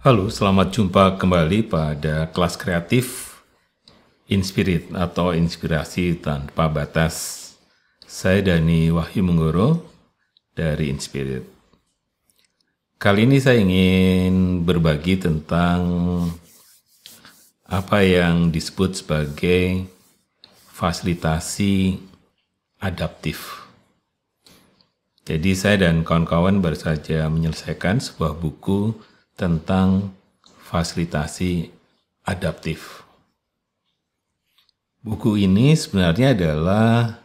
Halo, selamat jumpa kembali pada kelas kreatif Inspirit atau Inspirasi Tanpa Batas. Saya Dani Wahyu Menggoro dari Inspirit. Kali ini saya ingin berbagi tentang apa yang disebut sebagai fasilitasi adaptif. Jadi saya dan kawan-kawan baru saja menyelesaikan sebuah buku tentang fasilitasi adaptif. Buku ini sebenarnya adalah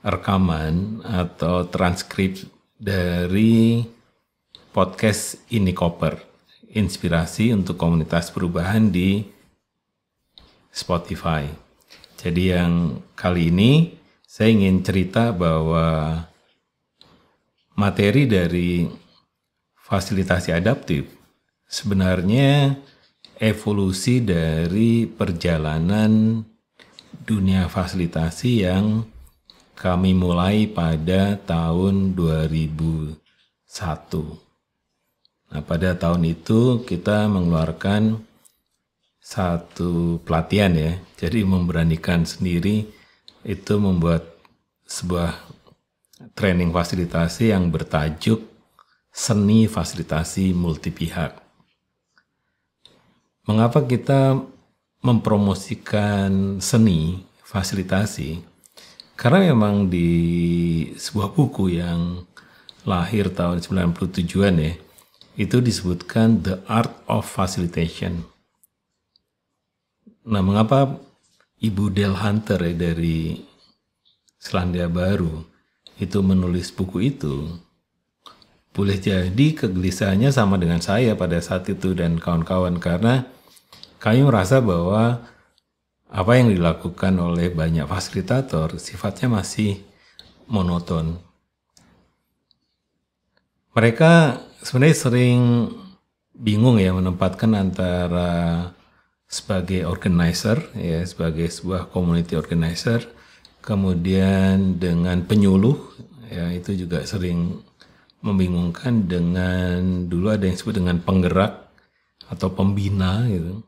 rekaman atau transkrip dari podcast ini koper inspirasi untuk komunitas perubahan di Spotify. Jadi yang kali ini saya ingin cerita bahwa materi dari fasilitasi adaptif sebenarnya evolusi dari perjalanan dunia fasilitasi yang kami mulai pada tahun 2001. Nah, pada tahun itu kita mengeluarkan satu pelatihan ya. Jadi memberanikan sendiri itu membuat sebuah training fasilitasi yang bertajuk seni fasilitasi multi pihak. Mengapa kita mempromosikan seni fasilitasi? Karena memang di sebuah buku yang lahir tahun 97-an ya, itu disebutkan The Art of Facilitation. Nah, mengapa Ibu Del Hunter ya, dari Selandia Baru itu menulis buku itu? boleh jadi kegelisahannya sama dengan saya pada saat itu dan kawan-kawan karena kami merasa bahwa apa yang dilakukan oleh banyak fasilitator sifatnya masih monoton. Mereka sebenarnya sering bingung ya menempatkan antara sebagai organizer ya sebagai sebuah community organizer kemudian dengan penyuluh ya itu juga sering membingungkan dengan dulu ada yang disebut dengan penggerak atau pembina gitu.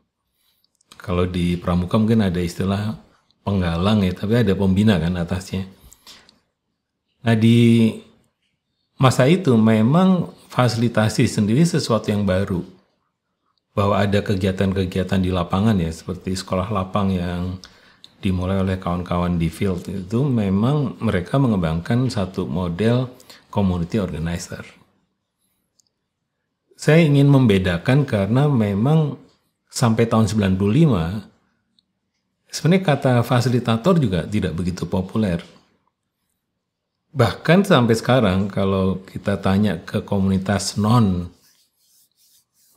Kalau di pramuka mungkin ada istilah penggalang ya, tapi ada pembina kan atasnya. Nah di masa itu memang fasilitasi sendiri sesuatu yang baru. Bahwa ada kegiatan-kegiatan di lapangan ya, seperti sekolah lapang yang dimulai oleh kawan-kawan di field itu memang mereka mengembangkan satu model community organizer. Saya ingin membedakan karena memang sampai tahun 95 sebenarnya kata fasilitator juga tidak begitu populer. Bahkan sampai sekarang kalau kita tanya ke komunitas non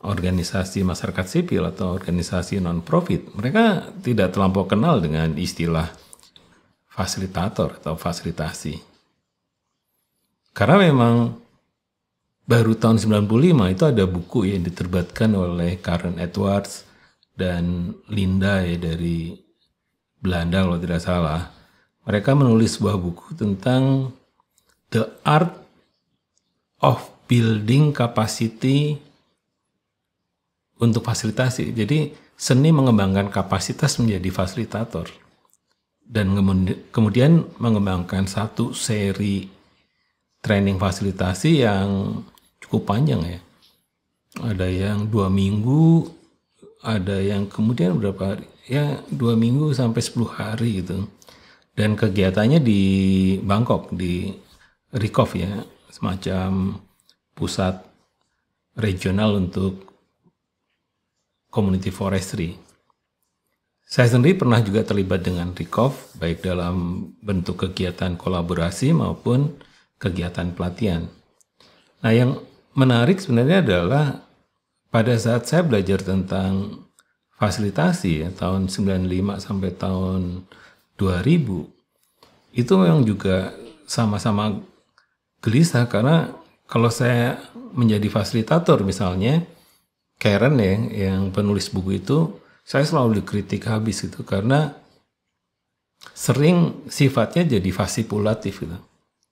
organisasi masyarakat sipil atau organisasi non-profit, mereka tidak terlampau kenal dengan istilah fasilitator atau fasilitasi. Karena memang baru tahun 95 itu ada buku ya yang diterbatkan oleh Karen Edwards dan Linda ya dari Belanda kalau tidak salah. Mereka menulis sebuah buku tentang The Art of Building Capacity untuk fasilitasi. Jadi seni mengembangkan kapasitas menjadi fasilitator dan kemudian mengembangkan satu seri training fasilitasi yang cukup panjang ya. Ada yang dua minggu, ada yang kemudian berapa hari? Ya dua minggu sampai 10 hari gitu. Dan kegiatannya di Bangkok, di Rikov ya, semacam pusat regional untuk community forestry. Saya sendiri pernah juga terlibat dengan Rikov, baik dalam bentuk kegiatan kolaborasi maupun kegiatan pelatihan. Nah, yang menarik sebenarnya adalah pada saat saya belajar tentang fasilitasi ya, tahun 95 sampai tahun 2000 itu memang juga sama-sama gelisah karena kalau saya menjadi fasilitator misalnya Karen ya yang penulis buku itu saya selalu dikritik habis itu karena sering sifatnya jadi fasipulatif gitu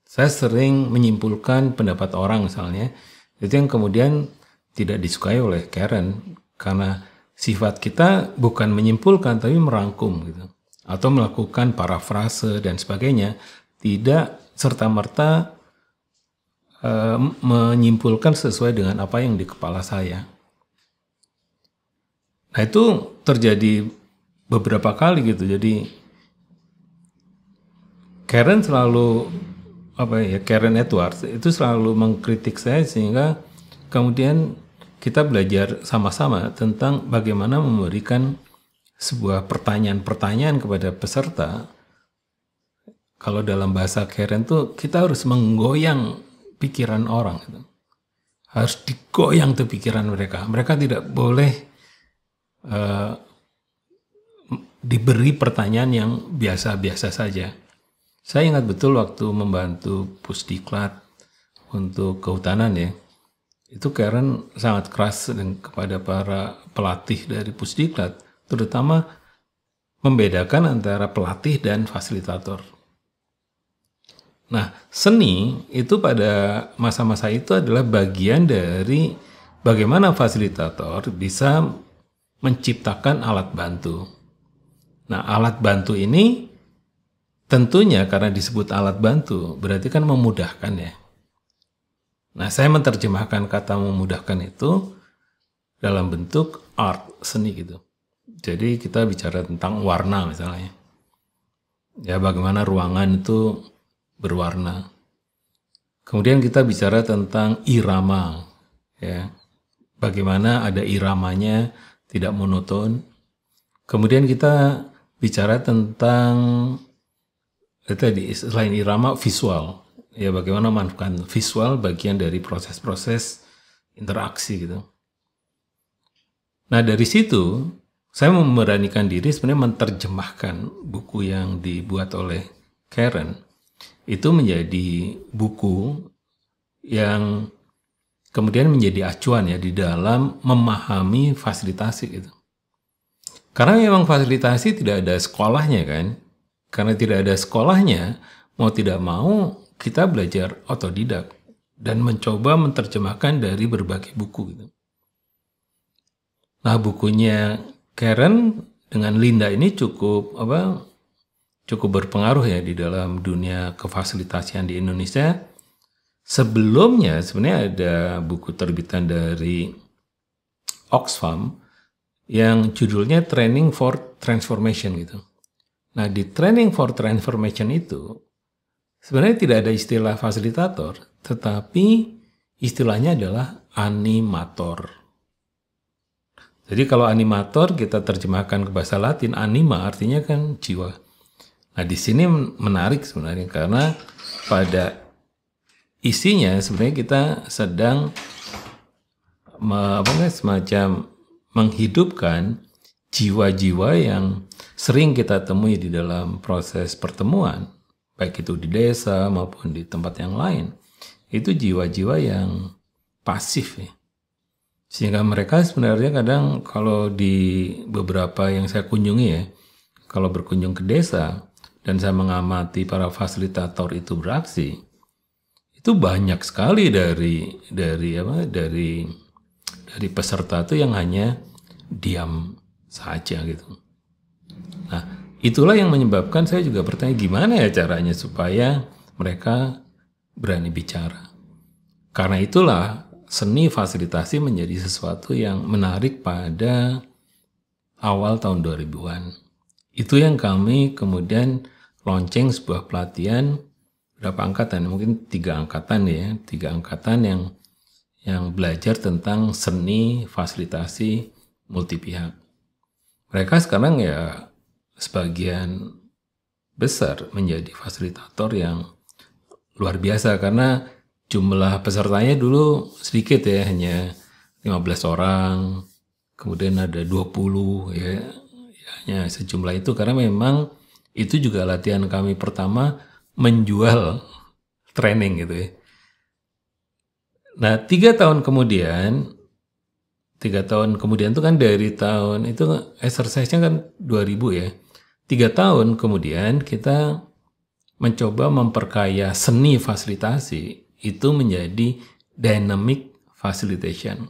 saya sering menyimpulkan pendapat orang misalnya, itu yang kemudian tidak disukai oleh Karen karena sifat kita bukan menyimpulkan tapi merangkum gitu atau melakukan parafrase dan sebagainya tidak serta merta e, eh, menyimpulkan sesuai dengan apa yang di kepala saya. Nah itu terjadi beberapa kali gitu jadi Karen selalu apa ya Karen Edwards itu selalu mengkritik saya sehingga kemudian kita belajar sama-sama tentang bagaimana memberikan sebuah pertanyaan-pertanyaan kepada peserta. Kalau dalam bahasa Karen tuh kita harus menggoyang pikiran orang. Gitu. Harus digoyang tuh pikiran mereka. Mereka tidak boleh uh, diberi pertanyaan yang biasa-biasa saja saya ingat betul waktu membantu Pusdiklat untuk kehutanan ya. Itu Karen sangat keras kepada para pelatih dari Pusdiklat, terutama membedakan antara pelatih dan fasilitator. Nah, seni itu pada masa-masa itu adalah bagian dari bagaimana fasilitator bisa menciptakan alat bantu. Nah, alat bantu ini Tentunya karena disebut alat bantu, berarti kan memudahkan ya. Nah, saya menerjemahkan kata memudahkan itu dalam bentuk art, seni gitu. Jadi kita bicara tentang warna misalnya. Ya, bagaimana ruangan itu berwarna. Kemudian kita bicara tentang irama, ya. Bagaimana ada iramanya tidak monoton. Kemudian kita bicara tentang Eh, tadi selain irama visual ya bagaimana memanfaatkan visual bagian dari proses-proses interaksi gitu. Nah dari situ saya memberanikan diri sebenarnya menerjemahkan buku yang dibuat oleh Karen itu menjadi buku yang kemudian menjadi acuan ya di dalam memahami fasilitasi gitu. Karena memang fasilitasi tidak ada sekolahnya kan, karena tidak ada sekolahnya, mau tidak mau kita belajar otodidak dan mencoba menerjemahkan dari berbagai buku. Gitu. Nah, bukunya Karen dengan Linda ini cukup apa cukup berpengaruh ya di dalam dunia kefasilitasian di Indonesia. Sebelumnya sebenarnya ada buku terbitan dari Oxfam yang judulnya Training for Transformation gitu. Nah, di training for transformation itu sebenarnya tidak ada istilah fasilitator, tetapi istilahnya adalah animator. Jadi kalau animator kita terjemahkan ke bahasa Latin anima artinya kan jiwa. Nah, di sini menarik sebenarnya karena pada isinya sebenarnya kita sedang apa semacam menghidupkan jiwa-jiwa yang sering kita temui di dalam proses pertemuan, baik itu di desa maupun di tempat yang lain, itu jiwa-jiwa yang pasif ya. Sehingga mereka sebenarnya kadang kalau di beberapa yang saya kunjungi ya, kalau berkunjung ke desa dan saya mengamati para fasilitator itu beraksi, itu banyak sekali dari dari apa dari dari peserta itu yang hanya diam saja gitu Nah, itulah yang menyebabkan saya juga bertanya gimana ya caranya supaya mereka berani bicara. Karena itulah seni fasilitasi menjadi sesuatu yang menarik pada awal tahun 2000-an. Itu yang kami kemudian launching sebuah pelatihan berapa angkatan mungkin tiga angkatan ya tiga angkatan yang yang belajar tentang seni fasilitasi multi pihak mereka sekarang ya sebagian besar menjadi fasilitator yang luar biasa karena jumlah pesertanya dulu sedikit ya hanya 15 orang kemudian ada 20 ya, ya hanya sejumlah itu karena memang itu juga latihan kami pertama menjual training gitu ya. Nah tiga tahun kemudian tiga tahun kemudian itu kan dari tahun itu exercise-nya kan 2000 ya tiga tahun kemudian kita mencoba memperkaya seni fasilitasi itu menjadi dynamic facilitation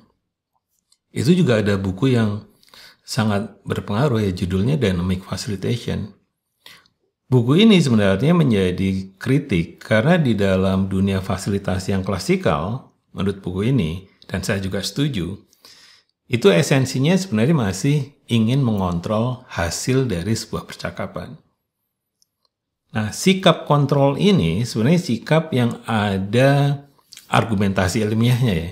itu juga ada buku yang sangat berpengaruh ya judulnya dynamic facilitation buku ini sebenarnya menjadi kritik karena di dalam dunia fasilitasi yang klasikal menurut buku ini dan saya juga setuju itu esensinya sebenarnya masih ingin mengontrol hasil dari sebuah percakapan. Nah, sikap kontrol ini sebenarnya sikap yang ada argumentasi ilmiahnya ya.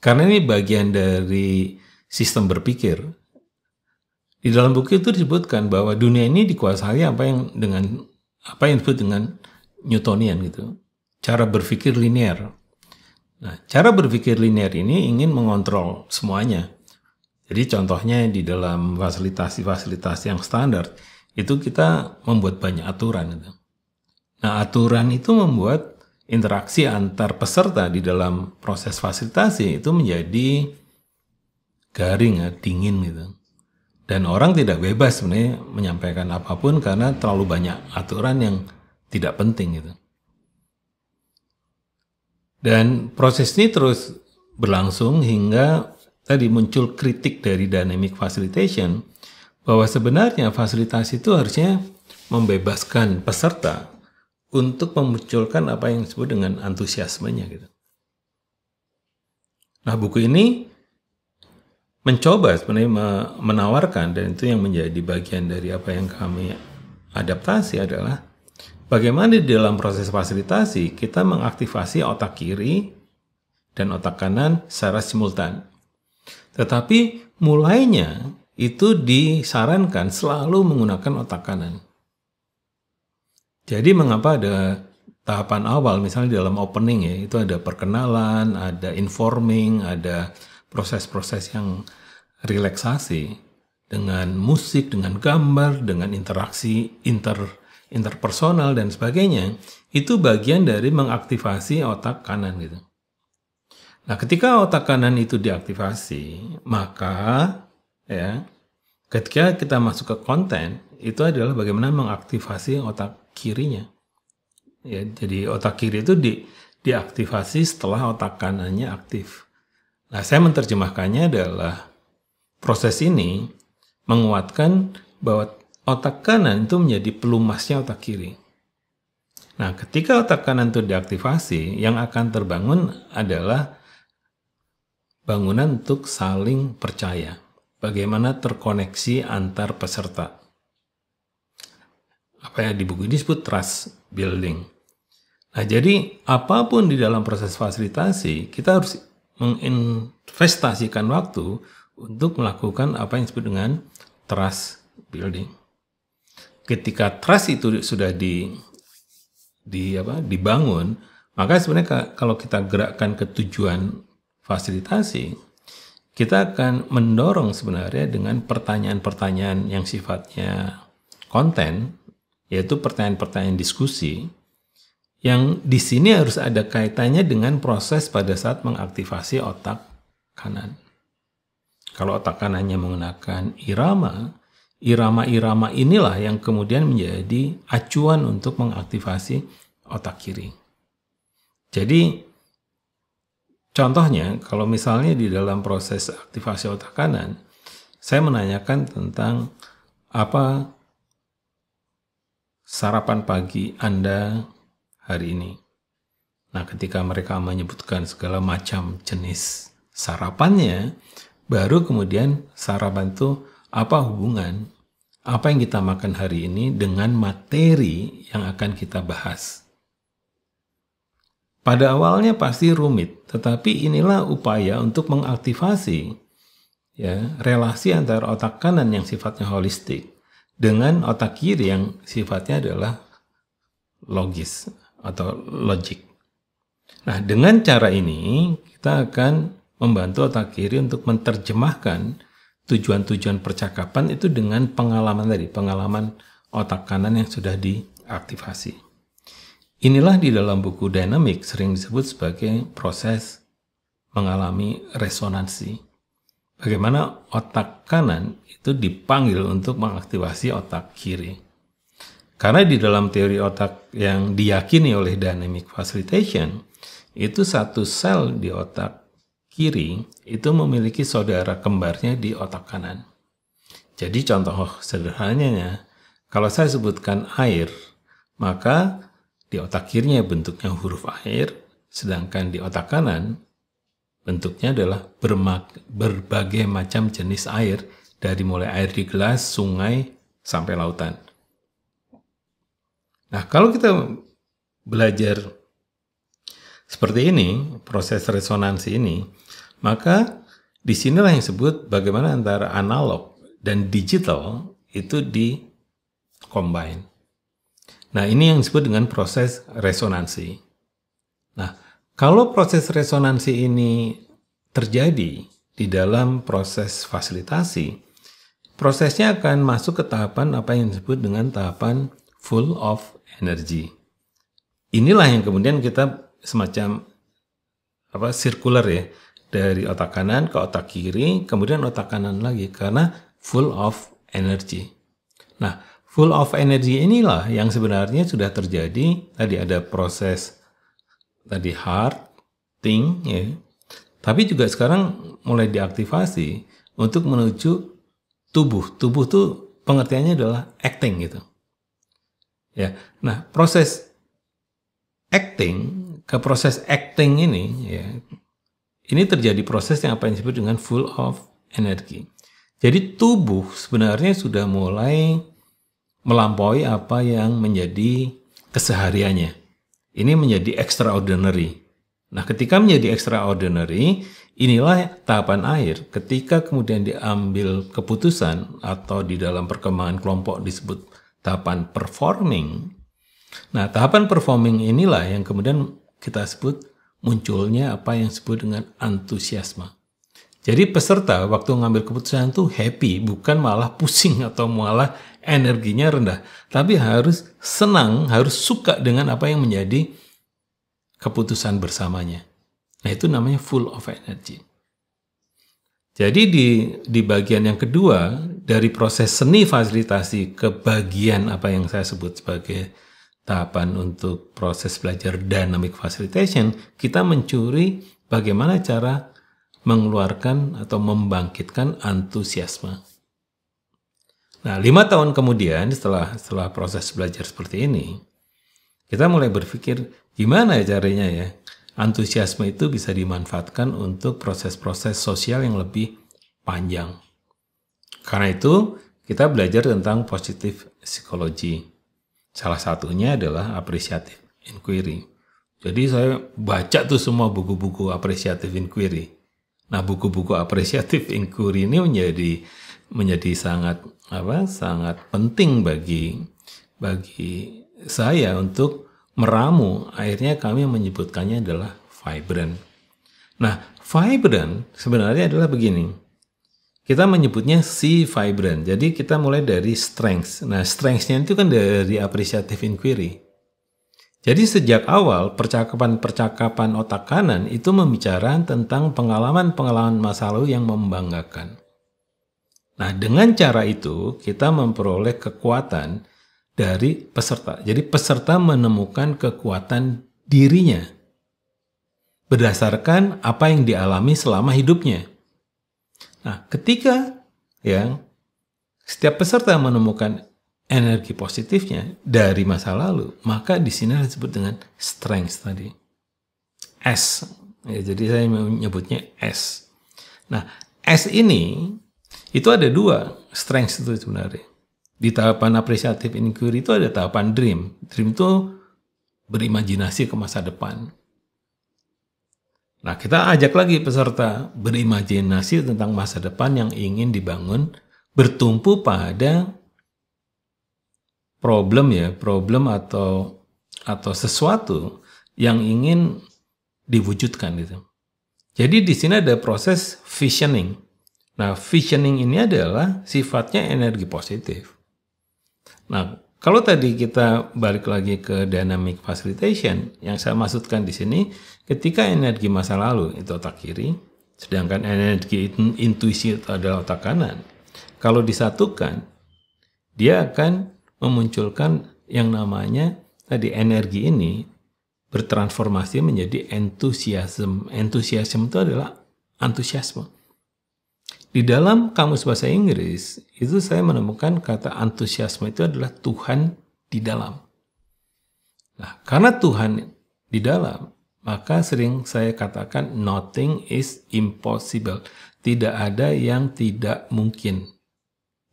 Karena ini bagian dari sistem berpikir. Di dalam buku itu disebutkan bahwa dunia ini dikuasai apa yang dengan apa yang disebut dengan Newtonian gitu. Cara berpikir linear. Nah, cara berpikir linear ini ingin mengontrol semuanya. Jadi contohnya di dalam fasilitas-fasilitas yang standar itu kita membuat banyak aturan. Nah, aturan itu membuat interaksi antar peserta di dalam proses fasilitasi itu menjadi garing, ya, dingin gitu. Dan orang tidak bebas sebenarnya menyampaikan apapun karena terlalu banyak aturan yang tidak penting gitu. Dan proses ini terus berlangsung hingga tadi muncul kritik dari dynamic facilitation bahwa sebenarnya fasilitasi itu harusnya membebaskan peserta untuk memunculkan apa yang disebut dengan antusiasmenya gitu. Nah, buku ini mencoba sebenarnya menawarkan dan itu yang menjadi bagian dari apa yang kami adaptasi adalah Bagaimana di dalam proses fasilitasi kita mengaktifasi otak kiri dan otak kanan secara simultan. Tetapi mulainya itu disarankan selalu menggunakan otak kanan. Jadi mengapa ada tahapan awal misalnya di dalam opening ya itu ada perkenalan, ada informing, ada proses-proses yang relaksasi dengan musik, dengan gambar, dengan interaksi inter interpersonal dan sebagainya, itu bagian dari mengaktifasi otak kanan gitu. Nah, ketika otak kanan itu diaktifasi, maka ya ketika kita masuk ke konten itu adalah bagaimana mengaktifasi otak kirinya. Ya, jadi otak kiri itu di diaktifasi setelah otak kanannya aktif. Nah, saya menerjemahkannya adalah proses ini menguatkan bahwa otak kanan itu menjadi pelumasnya otak kiri. Nah, ketika otak kanan itu diaktivasi, yang akan terbangun adalah bangunan untuk saling percaya. Bagaimana terkoneksi antar peserta. Apa yang di buku ini disebut trust building. Nah, jadi apapun di dalam proses fasilitasi, kita harus menginvestasikan waktu untuk melakukan apa yang disebut dengan trust building ketika trust itu sudah di di apa dibangun, maka sebenarnya kalau kita gerakkan ke tujuan fasilitasi, kita akan mendorong sebenarnya dengan pertanyaan-pertanyaan yang sifatnya konten, yaitu pertanyaan-pertanyaan diskusi yang di sini harus ada kaitannya dengan proses pada saat mengaktifasi otak kanan. Kalau otak kanannya menggunakan irama, irama-irama inilah yang kemudian menjadi acuan untuk mengaktifasi otak kiri. Jadi contohnya kalau misalnya di dalam proses aktivasi otak kanan, saya menanyakan tentang apa sarapan pagi Anda hari ini. Nah, ketika mereka menyebutkan segala macam jenis sarapannya, baru kemudian sarapan itu apa hubungan apa yang kita makan hari ini dengan materi yang akan kita bahas? Pada awalnya pasti rumit, tetapi inilah upaya untuk mengaktifasi ya relasi antara otak kanan yang sifatnya holistik dengan otak kiri yang sifatnya adalah logis atau logik. Nah, dengan cara ini kita akan membantu otak kiri untuk menerjemahkan tujuan-tujuan percakapan itu dengan pengalaman tadi, pengalaman otak kanan yang sudah diaktifasi. Inilah di dalam buku Dynamic sering disebut sebagai proses mengalami resonansi. Bagaimana otak kanan itu dipanggil untuk mengaktifasi otak kiri. Karena di dalam teori otak yang diyakini oleh dynamic facilitation, itu satu sel di otak kiri itu memiliki saudara kembarnya di otak kanan. Jadi contoh sederhananya, kalau saya sebutkan air, maka di otak kirinya bentuknya huruf air, sedangkan di otak kanan bentuknya adalah berbagai macam jenis air, dari mulai air di gelas, sungai, sampai lautan. Nah, kalau kita belajar seperti ini, proses resonansi ini, maka disinilah yang disebut bagaimana antara analog dan digital itu di combine. Nah, ini yang disebut dengan proses resonansi. Nah, kalau proses resonansi ini terjadi di dalam proses fasilitasi, prosesnya akan masuk ke tahapan apa yang disebut dengan tahapan full of energy. Inilah yang kemudian kita semacam apa circular ya, dari otak kanan ke otak kiri, kemudian otak kanan lagi karena full of energy. Nah, full of energy inilah yang sebenarnya sudah terjadi. Tadi ada proses tadi heart thing ya. Tapi juga sekarang mulai diaktifasi untuk menuju tubuh. Tubuh tuh pengertiannya adalah acting gitu. Ya. Nah, proses acting ke proses acting ini ya ini terjadi proses yang apa yang disebut dengan full of energy. Jadi tubuh sebenarnya sudah mulai melampaui apa yang menjadi kesehariannya. Ini menjadi extraordinary. Nah, ketika menjadi extraordinary, inilah tahapan air. Ketika kemudian diambil keputusan atau di dalam perkembangan kelompok disebut tahapan performing. Nah, tahapan performing inilah yang kemudian kita sebut munculnya apa yang disebut dengan antusiasme. Jadi peserta waktu ngambil keputusan itu happy, bukan malah pusing atau malah energinya rendah. Tapi harus senang, harus suka dengan apa yang menjadi keputusan bersamanya. Nah itu namanya full of energy. Jadi di, di bagian yang kedua, dari proses seni fasilitasi ke bagian apa yang saya sebut sebagai tahapan untuk proses belajar dynamic facilitation, kita mencuri bagaimana cara mengeluarkan atau membangkitkan antusiasme. Nah, lima tahun kemudian setelah setelah proses belajar seperti ini, kita mulai berpikir gimana ya caranya ya antusiasme itu bisa dimanfaatkan untuk proses-proses sosial yang lebih panjang. Karena itu, kita belajar tentang positif psikologi. Salah satunya adalah appreciative inquiry. Jadi saya baca tuh semua buku-buku appreciative inquiry. Nah, buku-buku appreciative inquiry ini menjadi menjadi sangat apa? sangat penting bagi bagi saya untuk meramu. Akhirnya kami menyebutkannya adalah vibrant. Nah, vibrant sebenarnya adalah begini kita menyebutnya c vibrant. Jadi kita mulai dari strengths. Nah, strengths-nya itu kan dari appreciative inquiry. Jadi sejak awal percakapan-percakapan otak kanan itu membicarakan tentang pengalaman-pengalaman masa lalu yang membanggakan. Nah, dengan cara itu kita memperoleh kekuatan dari peserta. Jadi peserta menemukan kekuatan dirinya berdasarkan apa yang dialami selama hidupnya. Nah, ketika ya setiap peserta menemukan energi positifnya dari masa lalu, maka di sini disebut dengan strength tadi. S. Ya, jadi saya menyebutnya S. Nah, S ini itu ada dua strength itu sebenarnya. Di tahapan appreciative inquiry itu ada tahapan dream. Dream itu berimajinasi ke masa depan. Nah, kita ajak lagi peserta berimajinasi tentang masa depan yang ingin dibangun bertumpu pada problem ya, problem atau atau sesuatu yang ingin diwujudkan gitu. Jadi di sini ada proses visioning. Nah, visioning ini adalah sifatnya energi positif. Nah, kalau tadi kita balik lagi ke dynamic facilitation, yang saya maksudkan di sini Ketika energi masa lalu itu otak kiri, sedangkan energi intuisi itu adalah otak kanan. Kalau disatukan, dia akan memunculkan yang namanya tadi energi ini bertransformasi menjadi entusiasme. Entusiasme itu adalah antusiasme. Di dalam kamus bahasa Inggris, itu saya menemukan kata antusiasme itu adalah Tuhan di dalam. Nah, karena Tuhan di dalam, maka sering saya katakan nothing is impossible. Tidak ada yang tidak mungkin.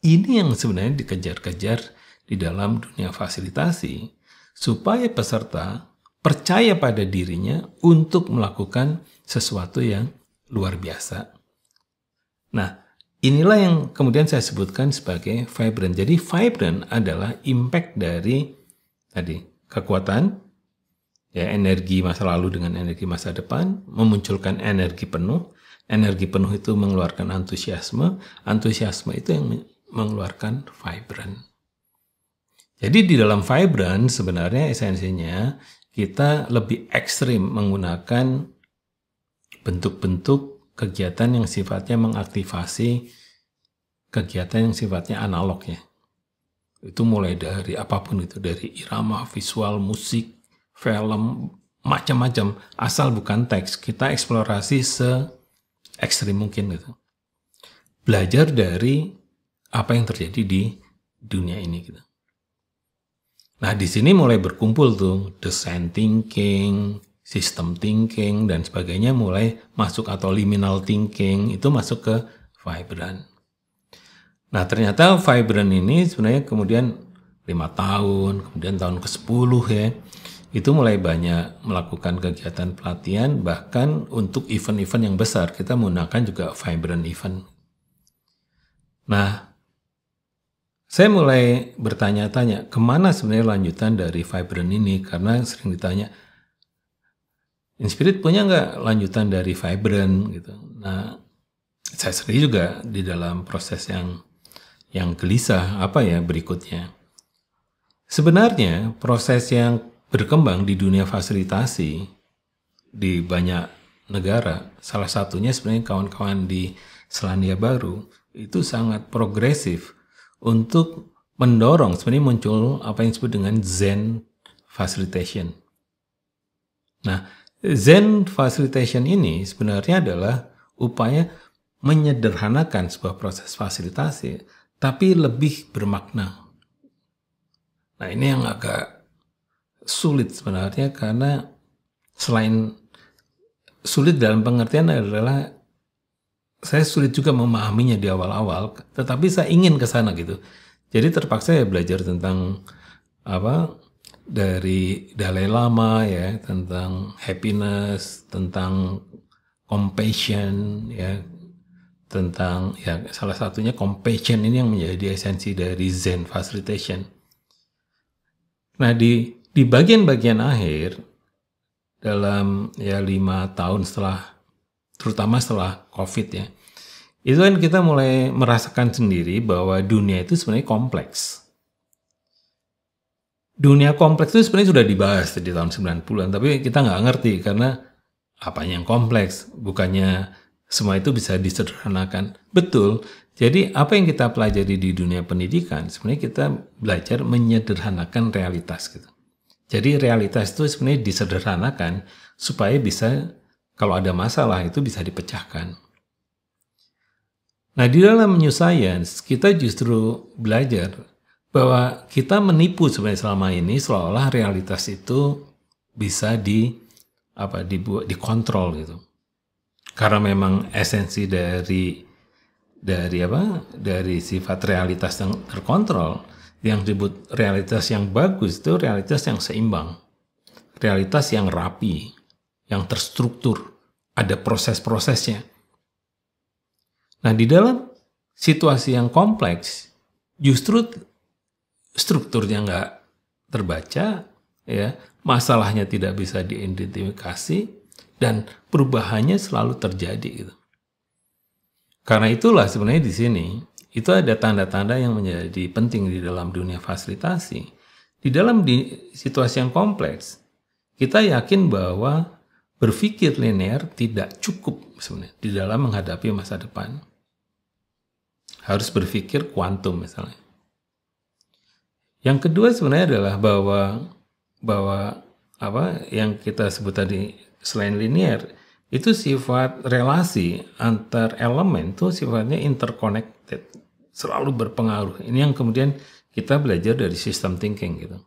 Ini yang sebenarnya dikejar-kejar di dalam dunia fasilitasi supaya peserta percaya pada dirinya untuk melakukan sesuatu yang luar biasa. Nah, inilah yang kemudian saya sebutkan sebagai vibrant. Jadi vibrant adalah impact dari tadi kekuatan, ya energi masa lalu dengan energi masa depan, memunculkan energi penuh. Energi penuh itu mengeluarkan antusiasme, antusiasme itu yang mengeluarkan vibran Jadi di dalam vibran sebenarnya esensinya kita lebih ekstrim menggunakan bentuk-bentuk kegiatan yang sifatnya mengaktifasi kegiatan yang sifatnya analog ya. Itu mulai dari apapun itu, dari irama, visual, musik, film, macam-macam, asal bukan teks. Kita eksplorasi se ekstrim mungkin gitu. Belajar dari apa yang terjadi di dunia ini gitu. Nah, di sini mulai berkumpul tuh design thinking, system thinking dan sebagainya mulai masuk atau liminal thinking itu masuk ke vibrant. Nah, ternyata vibrant ini sebenarnya kemudian lima tahun, kemudian tahun ke-10 ya itu mulai banyak melakukan kegiatan pelatihan bahkan untuk event-event yang besar kita menggunakan juga vibrant event. Nah, saya mulai bertanya-tanya kemana sebenarnya lanjutan dari vibrant ini karena sering ditanya Inspirit punya nggak lanjutan dari vibrant gitu. Nah, saya sendiri juga di dalam proses yang yang gelisah apa ya berikutnya. Sebenarnya proses yang berkembang di dunia fasilitasi di banyak negara, salah satunya sebenarnya kawan-kawan di Selandia Baru itu sangat progresif untuk mendorong sebenarnya muncul apa yang disebut dengan Zen facilitation. Nah, Zen facilitation ini sebenarnya adalah upaya menyederhanakan sebuah proses fasilitasi tapi lebih bermakna. Nah, ini yang agak sulit sebenarnya karena selain sulit dalam pengertian adalah saya sulit juga memahaminya di awal-awal, tetapi saya ingin ke sana gitu. Jadi terpaksa ya belajar tentang apa dari Dalai Lama ya, tentang happiness, tentang compassion ya, tentang ya salah satunya compassion ini yang menjadi esensi dari Zen facilitation. Nah di di bagian-bagian akhir dalam ya lima tahun setelah terutama setelah COVID ya itu kan kita mulai merasakan sendiri bahwa dunia itu sebenarnya kompleks. Dunia kompleks itu sebenarnya sudah dibahas di tahun 90-an, tapi kita nggak ngerti karena apa yang kompleks, bukannya semua itu bisa disederhanakan. Betul, jadi apa yang kita pelajari di dunia pendidikan, sebenarnya kita belajar menyederhanakan realitas gitu. Jadi realitas itu sebenarnya disederhanakan supaya bisa kalau ada masalah itu bisa dipecahkan. Nah di dalam New Science kita justru belajar bahwa kita menipu sebenarnya selama ini seolah-olah realitas itu bisa di apa dibuat dikontrol gitu. Karena memang esensi dari dari apa dari sifat realitas yang terkontrol yang disebut realitas yang bagus itu realitas yang seimbang, realitas yang rapi, yang terstruktur, ada proses-prosesnya. Nah, di dalam situasi yang kompleks, justru strukturnya nggak terbaca, ya masalahnya tidak bisa diidentifikasi, dan perubahannya selalu terjadi. Gitu. Karena itulah sebenarnya di sini itu ada tanda-tanda yang menjadi penting di dalam dunia fasilitasi. Di dalam di situasi yang kompleks, kita yakin bahwa berpikir linear tidak cukup sebenarnya di dalam menghadapi masa depan. Harus berpikir kuantum misalnya. Yang kedua sebenarnya adalah bahwa bahwa apa yang kita sebut tadi selain linear itu sifat relasi antar elemen itu sifatnya interconnected selalu berpengaruh. Ini yang kemudian kita belajar dari sistem thinking gitu.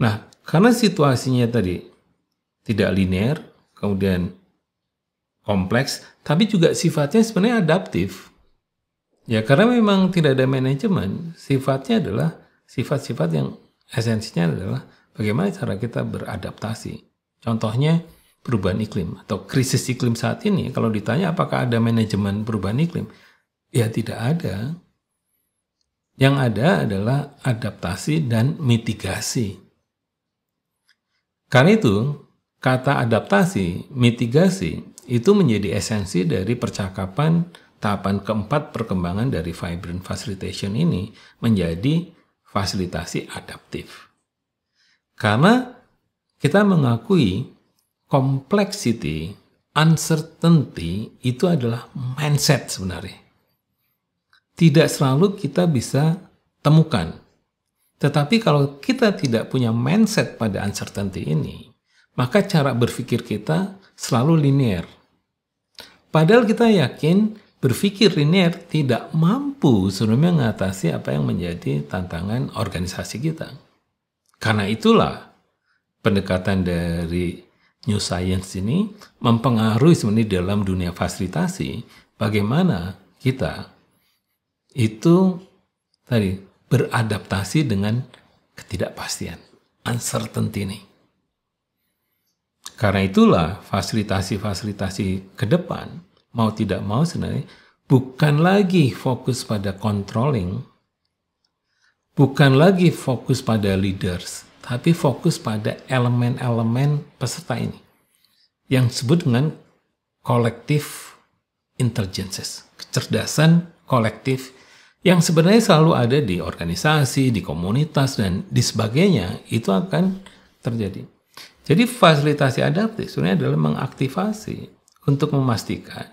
Nah, karena situasinya tadi tidak linear, kemudian kompleks, tapi juga sifatnya sebenarnya adaptif. Ya, karena memang tidak ada manajemen, sifatnya adalah sifat-sifat yang esensinya adalah bagaimana cara kita beradaptasi. Contohnya perubahan iklim atau krisis iklim saat ini, kalau ditanya apakah ada manajemen perubahan iklim, Ya tidak ada. Yang ada adalah adaptasi dan mitigasi. Karena itu, kata adaptasi, mitigasi, itu menjadi esensi dari percakapan tahapan keempat perkembangan dari Vibrant Facilitation ini menjadi fasilitasi adaptif. Karena kita mengakui complexity, uncertainty itu adalah mindset sebenarnya tidak selalu kita bisa temukan. Tetapi kalau kita tidak punya mindset pada uncertainty ini, maka cara berpikir kita selalu linear. Padahal kita yakin berpikir linear tidak mampu sebenarnya mengatasi apa yang menjadi tantangan organisasi kita. Karena itulah pendekatan dari New Science ini mempengaruhi sebenarnya dalam dunia fasilitasi bagaimana kita itu tadi beradaptasi dengan ketidakpastian, uncertainty ini. Karena itulah fasilitasi-fasilitasi ke depan mau tidak mau sebenarnya bukan lagi fokus pada controlling, bukan lagi fokus pada leaders, tapi fokus pada elemen-elemen peserta ini yang disebut dengan collective intelligences, kecerdasan kolektif yang sebenarnya selalu ada di organisasi, di komunitas, dan di sebagainya, itu akan terjadi. Jadi fasilitasi adaptif sebenarnya adalah mengaktifasi untuk memastikan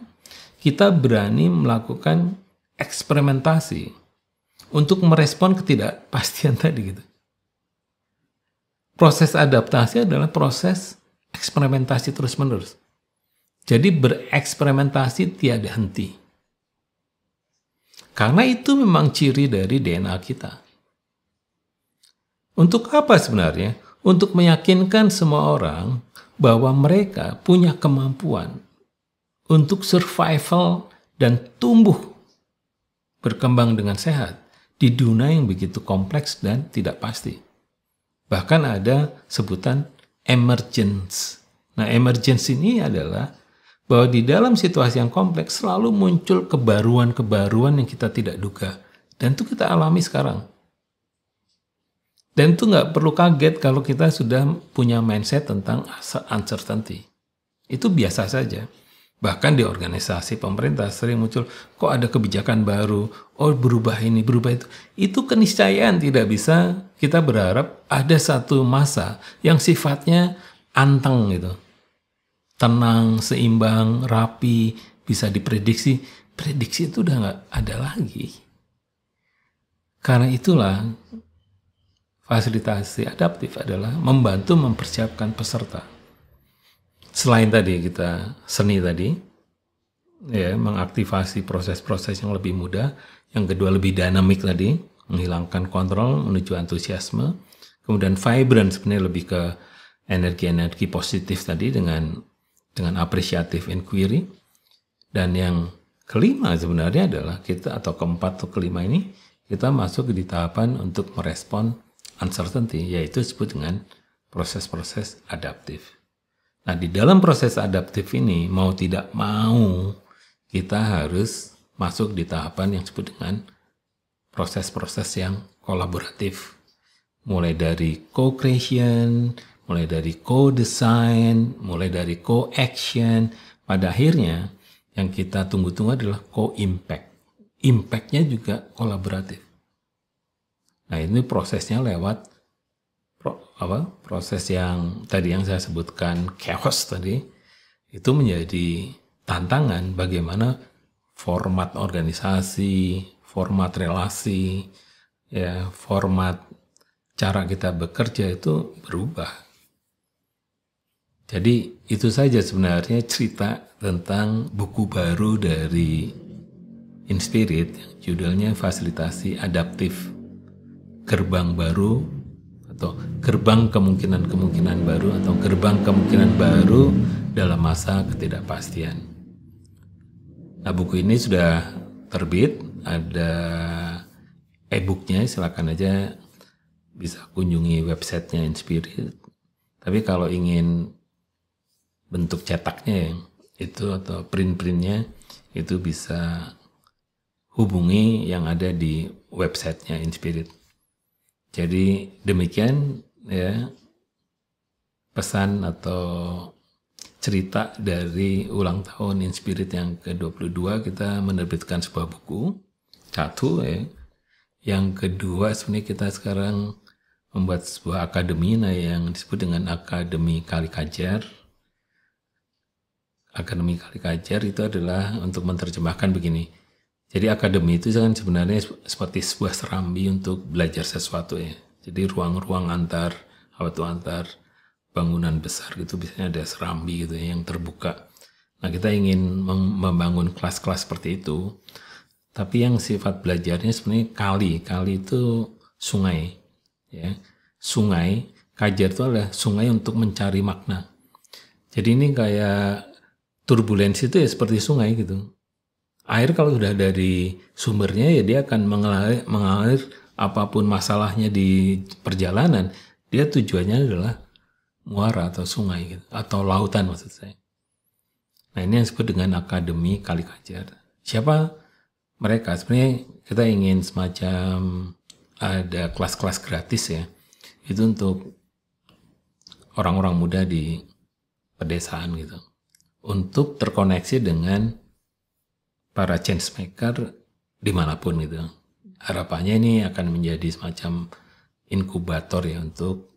kita berani melakukan eksperimentasi untuk merespon ketidakpastian tadi gitu. Proses adaptasi adalah proses eksperimentasi terus-menerus. Jadi bereksperimentasi tiada henti. Karena itu memang ciri dari DNA kita. Untuk apa sebenarnya? Untuk meyakinkan semua orang bahwa mereka punya kemampuan untuk survival dan tumbuh berkembang dengan sehat di dunia yang begitu kompleks dan tidak pasti. Bahkan ada sebutan emergence. Nah, emergence ini adalah bahwa di dalam situasi yang kompleks selalu muncul kebaruan-kebaruan yang kita tidak duga. Dan itu kita alami sekarang. Dan itu nggak perlu kaget kalau kita sudah punya mindset tentang uncertainty. Itu biasa saja. Bahkan di organisasi pemerintah sering muncul, kok ada kebijakan baru, oh berubah ini, berubah itu. Itu keniscayaan tidak bisa kita berharap ada satu masa yang sifatnya anteng gitu tenang, seimbang, rapi, bisa diprediksi. Prediksi itu udah nggak ada lagi. Karena itulah fasilitasi adaptif adalah membantu mempersiapkan peserta. Selain tadi kita seni tadi, ya mengaktifasi proses-proses yang lebih mudah, yang kedua lebih dinamik tadi, menghilangkan kontrol menuju antusiasme, kemudian vibrant sebenarnya lebih ke energi-energi positif tadi dengan dengan appreciative inquiry. Dan yang kelima sebenarnya adalah kita atau keempat atau kelima ini kita masuk di tahapan untuk merespon uncertainty yaitu disebut dengan proses-proses adaptif. Nah, di dalam proses adaptif ini mau tidak mau kita harus masuk di tahapan yang disebut dengan proses-proses yang kolaboratif mulai dari co-creation, mulai dari co-design, mulai dari co-action, pada akhirnya yang kita tunggu-tunggu adalah co-impact. Impactnya juga kolaboratif. Nah ini prosesnya lewat pro, apa, proses yang tadi yang saya sebutkan chaos tadi itu menjadi tantangan bagaimana format organisasi, format relasi, ya format cara kita bekerja itu berubah jadi itu saja sebenarnya cerita tentang buku baru dari Inspirit yang judulnya Fasilitasi Adaptif Gerbang Baru atau Gerbang Kemungkinan-Kemungkinan Baru atau Gerbang Kemungkinan Baru dalam masa ketidakpastian. Nah buku ini sudah terbit, ada e-booknya silakan aja bisa kunjungi websitenya Inspirit. Tapi kalau ingin bentuk cetaknya ya, itu atau print-printnya itu bisa hubungi yang ada di websitenya Inspirit. Jadi demikian ya pesan atau cerita dari ulang tahun Inspirit yang ke-22 kita menerbitkan sebuah buku satu ya yang kedua sebenarnya kita sekarang membuat sebuah akademi nah yang disebut dengan Akademi Kali Kajar akademi kali kajar itu adalah untuk menerjemahkan begini. Jadi akademi itu kan sebenarnya seperti sebuah serambi untuk belajar sesuatu ya. Jadi ruang-ruang antar apa itu antar bangunan besar gitu biasanya ada serambi gitu ya, yang terbuka. Nah kita ingin membangun kelas-kelas seperti itu, tapi yang sifat belajarnya sebenarnya kali. Kali itu sungai, ya sungai. Kajar itu adalah sungai untuk mencari makna. Jadi ini kayak turbulensi itu ya seperti sungai gitu. Air kalau sudah dari sumbernya ya dia akan mengalir, mengalir apapun masalahnya di perjalanan, dia tujuannya adalah muara atau sungai gitu, atau lautan maksud saya. Nah ini yang disebut dengan akademi kali kajar. Siapa mereka? Sebenarnya kita ingin semacam ada kelas-kelas gratis ya. Itu untuk orang-orang muda di pedesaan gitu untuk terkoneksi dengan para change maker dimanapun gitu. Harapannya ini akan menjadi semacam inkubator ya untuk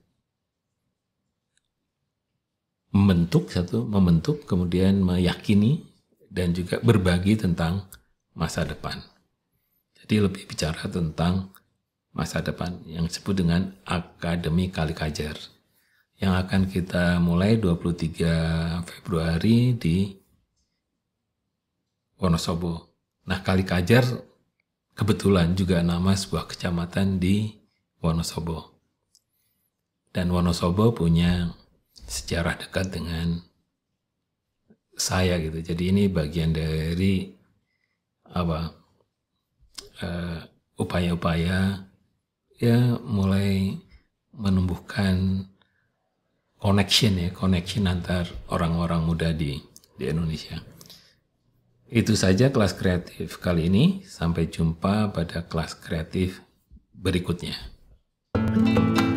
membentuk satu, membentuk kemudian meyakini dan juga berbagi tentang masa depan. Jadi lebih bicara tentang masa depan yang disebut dengan akademi kali kajar yang akan kita mulai 23 Februari di Wonosobo. Nah, Kali Kajar kebetulan juga nama sebuah kecamatan di Wonosobo. Dan Wonosobo punya sejarah dekat dengan saya gitu. Jadi ini bagian dari apa upaya eh, upaya-upaya ya mulai menumbuhkan connection ya, connection antar orang-orang muda di di Indonesia. Itu saja kelas kreatif kali ini. Sampai jumpa pada kelas kreatif berikutnya. thank you